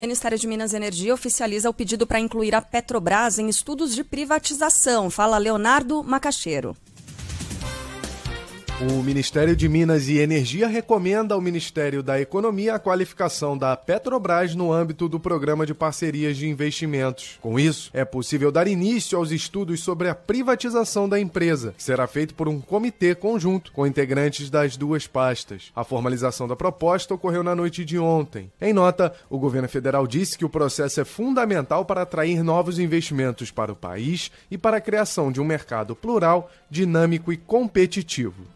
O Ministério de Minas e Energia oficializa o pedido para incluir a Petrobras em estudos de privatização. Fala Leonardo Macaxeiro. O Ministério de Minas e Energia recomenda ao Ministério da Economia a qualificação da Petrobras no âmbito do programa de parcerias de investimentos. Com isso, é possível dar início aos estudos sobre a privatização da empresa, que será feito por um comitê conjunto com integrantes das duas pastas. A formalização da proposta ocorreu na noite de ontem. Em nota, o governo federal disse que o processo é fundamental para atrair novos investimentos para o país e para a criação de um mercado plural, dinâmico e competitivo.